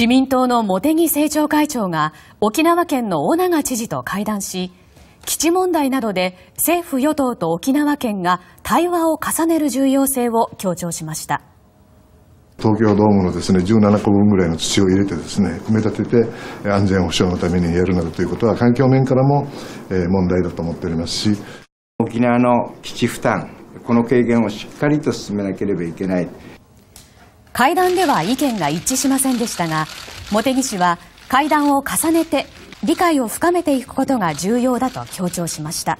自民党の茂木政調会長が沖縄県の尾長知事と会談し基地問題などで政府・与党と沖縄県が対話を重ねる重要性を強調しました。東京ドームのですね17個分ぐらいの土を入れてですね埋め立てて安全保障のためにやるなどということは環境面からも問題だと思っておりますし沖縄の基地負担この軽減をしっかりと進めなければいけない会談では意見が一致しませんでしたが茂木氏は会談を重ねて理解を深めていくことが重要だと強調しました。